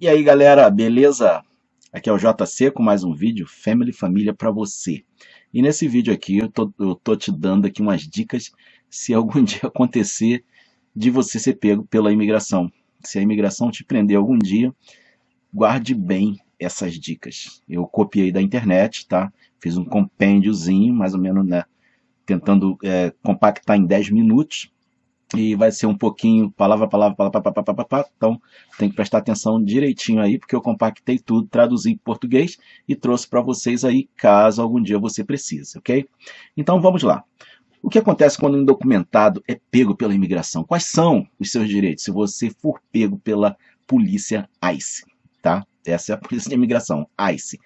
E aí galera, beleza? Aqui é o JC com mais um vídeo Family Família para você. E nesse vídeo aqui eu tô, eu tô, te dando aqui umas dicas se algum dia acontecer de você ser pego pela imigração. Se a imigração te prender algum dia, guarde bem essas dicas. Eu copiei da internet, tá? Fiz um compêndiozinho, mais ou menos, né? Tentando é, compactar em 10 minutos e vai ser um pouquinho palavra, palavra, palavra, palavra, palavra, palavra. Então tem que prestar atenção direitinho aí, porque eu compactei tudo, traduzi em português e trouxe para vocês aí, caso algum dia você precise, ok? Então vamos lá. O que acontece quando um indocumentado é pego pela imigração? Quais são os seus direitos se você for pego pela polícia ICE, tá? Essa é a polícia de imigração, ICE,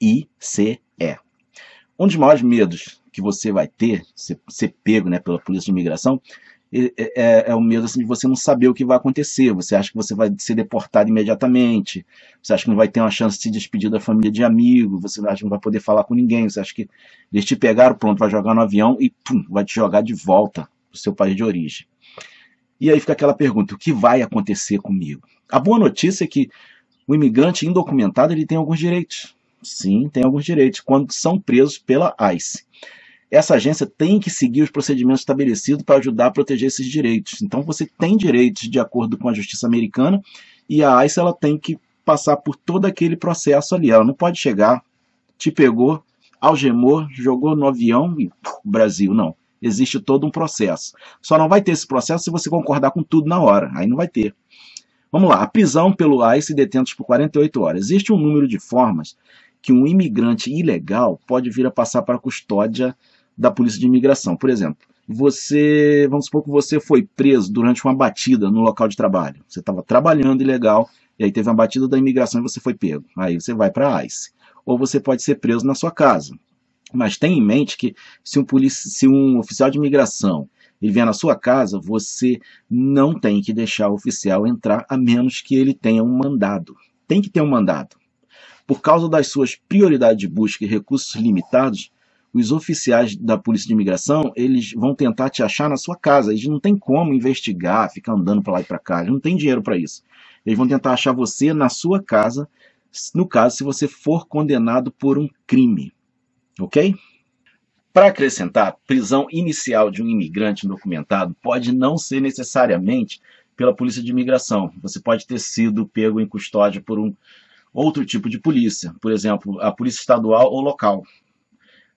I-C-E. Um dos maiores medos que você vai ter, ser, ser pego né, pela polícia de imigração, é, é, é, o medo assim, de você não saber o que vai acontecer. Você acha que você vai ser deportado imediatamente, você acha que não vai ter uma chance de se despedir da família de amigo, você acha que não vai poder falar com ninguém, você acha que eles te pegaram, pronto, vai jogar no avião e pum, vai te jogar de volta para o seu país de origem. E aí fica aquela pergunta: o que vai acontecer comigo? A boa notícia é que o imigrante indocumentado ele tem alguns direitos. Sim, tem alguns direitos quando são presos pela ICE essa agência tem que seguir os procedimentos estabelecidos para ajudar a proteger esses direitos. Então você tem direitos de acordo com a justiça americana e a ICE ela tem que passar por todo aquele processo ali. Ela não pode chegar, te pegou, algemou, jogou no avião e puf, Brasil, não. Existe todo um processo. Só não vai ter esse processo se você concordar com tudo na hora. Aí não vai ter. Vamos lá, a prisão pelo ICE detentos por 48 horas. Existe um número de formas que um imigrante ilegal pode vir a passar para a custódia da Polícia de Imigração. Por exemplo, você, vamos supor que você foi preso durante uma batida no local de trabalho. Você estava trabalhando ilegal e aí teve uma batida da imigração e você foi pego. Aí você vai para a ICE. Ou você pode ser preso na sua casa. Mas tenha em mente que se um, polícia, se um oficial de imigração ele vier na sua casa, você não tem que deixar o oficial entrar a menos que ele tenha um mandado. Tem que ter um mandado. Por causa das suas prioridades de busca e recursos limitados, os oficiais da Polícia de Imigração, eles vão tentar te achar na sua casa. Eles não tem como investigar, ficar andando para lá e para cá. Eles não tem dinheiro para isso. Eles vão tentar achar você na sua casa, no caso, se você for condenado por um crime. Ok? Para acrescentar, prisão inicial de um imigrante documentado pode não ser necessariamente pela polícia de imigração. Você pode ter sido pego em custódia por um outro tipo de polícia, por exemplo, a polícia estadual ou local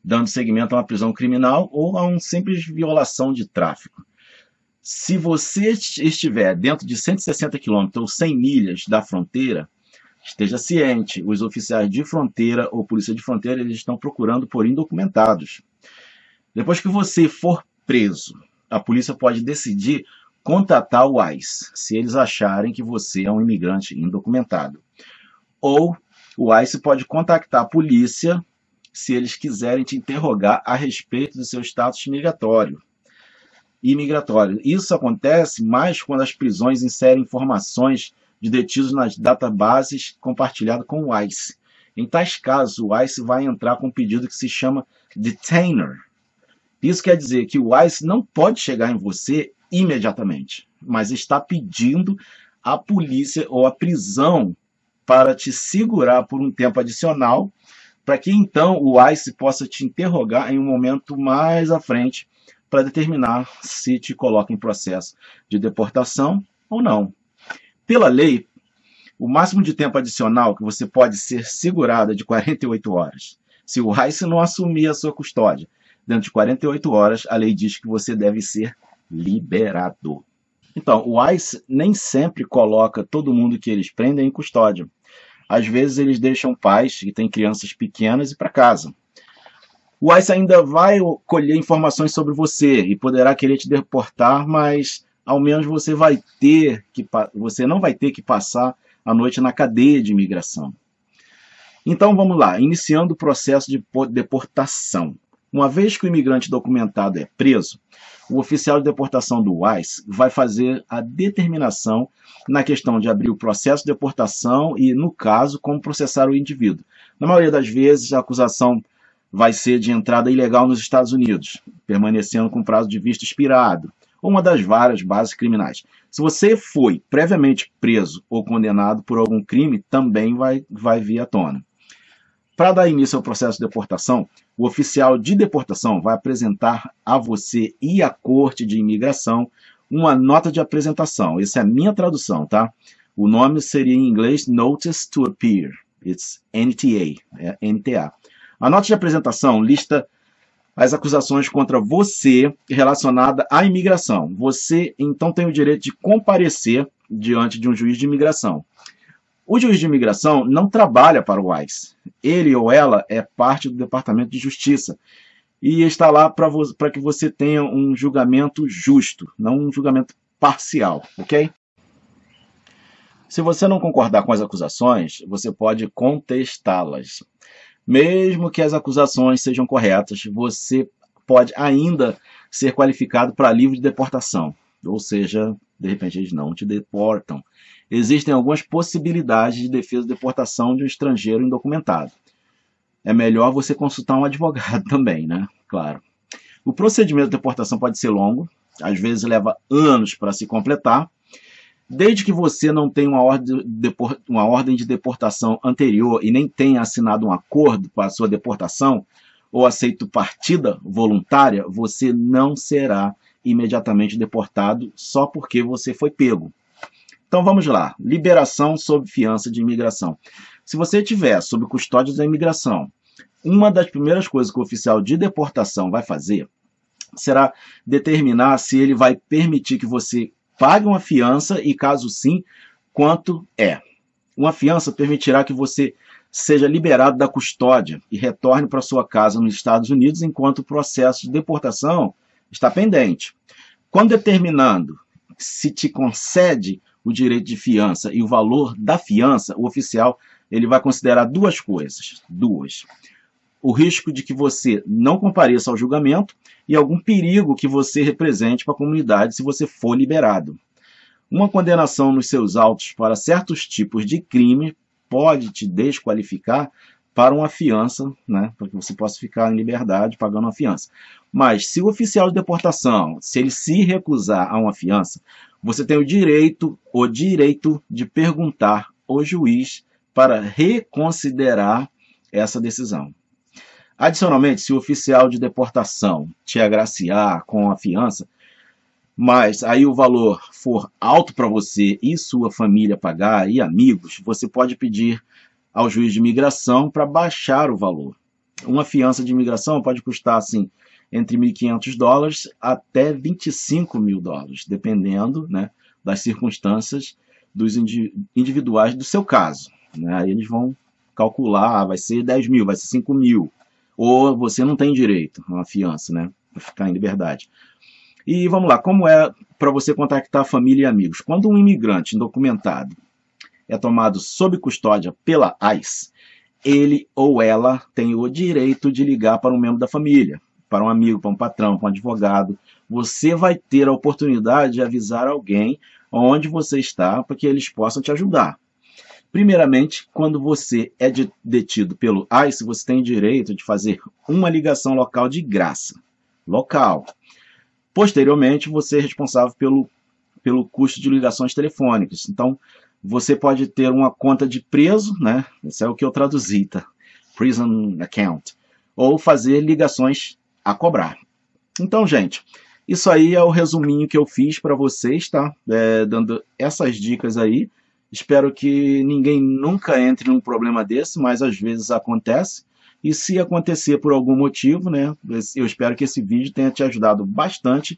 dando seguimento a uma prisão criminal ou a uma simples violação de tráfico. Se você estiver dentro de 160 quilômetros ou 100 milhas da fronteira, esteja ciente, os oficiais de fronteira ou polícia de fronteira eles estão procurando por indocumentados. Depois que você for preso, a polícia pode decidir contatar o ICE, se eles acharem que você é um imigrante indocumentado. Ou o ICE pode contactar a polícia se eles quiserem te interrogar a respeito do seu status migratório Imigratório. Isso acontece mais quando as prisões inserem informações de detidos nas databases compartilhadas com o ICE. Em tais casos, o ICE vai entrar com um pedido que se chama detainer. Isso quer dizer que o ICE não pode chegar em você imediatamente, mas está pedindo a polícia ou a prisão para te segurar por um tempo adicional para que então o ICE possa te interrogar em um momento mais à frente para determinar se te coloca em processo de deportação ou não. Pela lei, o máximo de tempo adicional que você pode ser segurado é de 48 horas. Se o ICE não assumir a sua custódia dentro de 48 horas, a lei diz que você deve ser liberado. Então, o ICE nem sempre coloca todo mundo que eles prendem em custódia. Às vezes eles deixam pais que têm crianças pequenas e para casa. O ICE ainda vai colher informações sobre você e poderá querer te deportar, mas ao menos você vai ter que você não vai ter que passar a noite na cadeia de imigração. Então vamos lá, iniciando o processo de deportação. Uma vez que o imigrante documentado é preso, o oficial de deportação do Weiss vai fazer a determinação na questão de abrir o processo de deportação e, no caso, como processar o indivíduo. Na maioria das vezes, a acusação vai ser de entrada ilegal nos Estados Unidos, permanecendo com prazo de vista expirado, ou uma das várias bases criminais. Se você foi previamente preso ou condenado por algum crime, também vai, vai vir à tona. Para dar início ao processo de deportação, o oficial de deportação vai apresentar a você e à Corte de Imigração uma nota de apresentação. Essa é a minha tradução, tá? O nome seria em inglês Notice to Appear. It's NTA, é NTA. A nota de apresentação lista as acusações contra você relacionada à imigração. Você então tem o direito de comparecer diante de um juiz de imigração. O juiz de imigração não trabalha para o ICE. Ele ou ela é parte do Departamento de Justiça e está lá para que você tenha um julgamento justo, não um julgamento parcial, ok? Se você não concordar com as acusações, você pode contestá-las. Mesmo que as acusações sejam corretas, você pode ainda ser qualificado para livre de deportação. Ou seja, de repente eles não te deportam existem algumas possibilidades de defesa de deportação de um estrangeiro indocumentado. É melhor você consultar um advogado também, né? Claro. O procedimento de deportação pode ser longo, às vezes leva anos para se completar, desde que você não tenha uma ordem, de, uma ordem de deportação anterior e nem tenha assinado um acordo para a sua deportação ou aceito partida voluntária, você não será imediatamente deportado só porque você foi pego. Então vamos lá, liberação sob fiança de imigração. Se você tiver sob custódia da imigração, uma das primeiras coisas que o oficial de deportação vai fazer será determinar se ele vai permitir que você pague uma fiança e, caso sim, quanto é. Uma fiança permitirá que você seja liberado da custódia e retorne para sua casa nos Estados Unidos enquanto o processo de deportação está pendente. Quando determinando se te concede o direito de fiança e o valor da fiança, o oficial ele vai considerar duas coisas, duas. O risco de que você não compareça ao julgamento e algum perigo que você represente para a comunidade se você for liberado. Uma condenação nos seus autos para certos tipos de crime pode te desqualificar para uma fiança, né, para que você possa ficar em liberdade pagando uma fiança. Mas se o oficial de deportação, se ele se recusar a uma fiança, você tem o direito, o direito de perguntar ao juiz para reconsiderar essa decisão. Adicionalmente, se o oficial de deportação te agraciar com a fiança, mas aí o valor for alto para você e sua família pagar e amigos, você pode pedir ao juiz de imigração para baixar o valor. Uma fiança de imigração pode custar assim entre 1.500 dólares até 25 mil dólares, dependendo né, das circunstâncias dos indi individuais do seu caso. Né? Aí eles vão calcular, ah, vai ser 10 mil, vai ser 5 mil, ou você não tem direito a uma fiança, né, para ficar em liberdade. E vamos lá, como é para você contactar família e amigos? Quando um imigrante indocumentado é tomado sob custódia pela AIS, ele ou ela tem o direito de ligar para um membro da família, para um amigo, para um patrão, para um advogado. Você vai ter a oportunidade de avisar alguém onde você está para que eles possam te ajudar. Primeiramente, quando você é detido pelo ICE, você tem direito de fazer uma ligação local de graça. Local. Posteriormente, você é responsável pelo, pelo custo de ligações telefônicas. Então, você pode ter uma conta de preso, né? Isso é o que eu traduzi, tá? Prison account. Ou fazer ligações a cobrar. Então, gente, isso aí é o resuminho que eu fiz para vocês, tá? É, dando essas dicas aí. Espero que ninguém nunca entre num problema desse, mas às vezes acontece. E se acontecer por algum motivo, né? Eu espero que esse vídeo tenha te ajudado bastante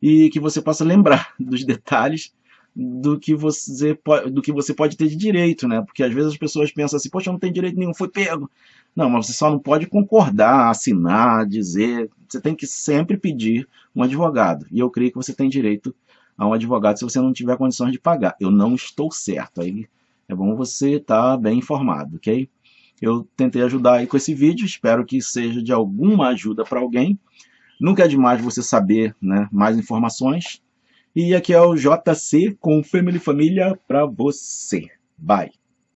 e que você possa lembrar dos detalhes do que você pode, do que você pode ter de direito, né? Porque às vezes as pessoas pensam assim, poxa, eu não tenho direito nenhum, foi pego. Não, mas você só não pode concordar, assinar, dizer. Você tem que sempre pedir um advogado. E eu creio que você tem direito a um advogado se você não tiver condições de pagar. Eu não estou certo. Aí é bom você estar tá bem informado, ok? Eu tentei ajudar aí com esse vídeo, espero que seja de alguma ajuda para alguém. Nunca é demais você saber né, mais informações. E aqui é o JC com Family Família pra você. Bye!